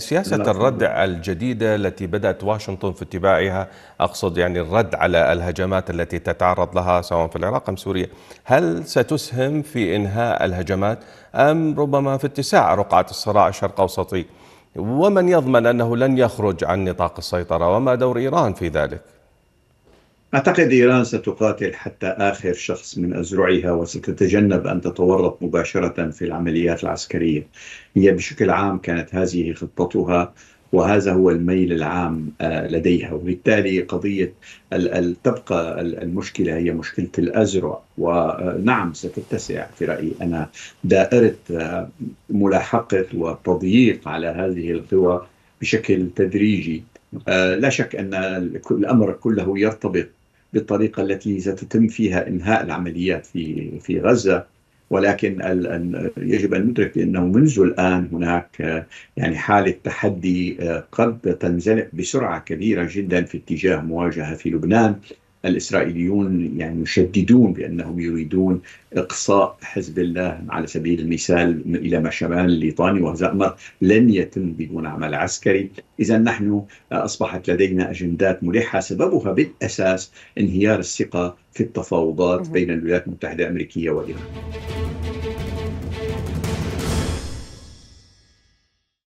سياسة الردع الجديدة التي بدأت واشنطن في اتباعها أقصد يعني الرد على الهجمات التي تتعرض لها سواء في العراق أم سوريا هل ستسهم في إنهاء الهجمات أم ربما في اتساع رقعة الصراع الشرق أوسطي ومن يضمن أنه لن يخرج عن نطاق السيطرة وما دور إيران في ذلك؟ أعتقد إيران ستقاتل حتى آخر شخص من أزرعها وستتجنب أن تتورط مباشرة في العمليات العسكرية هي بشكل عام كانت هذه خطتها وهذا هو الميل العام آه، لديها وبالتالي قضية تبقى المشكلة هي مشكلة الأزرع ونعم ستتسع في رأيي أنا دائرة آه، ملاحقة والتضييق على هذه القوى بشكل تدريجي آه، لا شك أن الأمر كله يرتبط بالطريقة التي ستتم فيها إنهاء العمليات في في غزة ولكن يجب أن ندرك بأنه منذ الآن هناك يعني حالة تحدي آه، قد تنزلق بسرعة كبيرة جدا في اتجاه مواجهة في لبنان الاسرائيليون يعني يشددون بانهم يريدون اقصاء حزب الله على سبيل المثال الى ما شمال ليطاني وهذا امر لن يتم بدون عمل عسكري، اذا نحن اصبحت لدينا اجندات ملحه سببها بالاساس انهيار الثقه في التفاوضات بين الولايات المتحده الامريكيه وايران.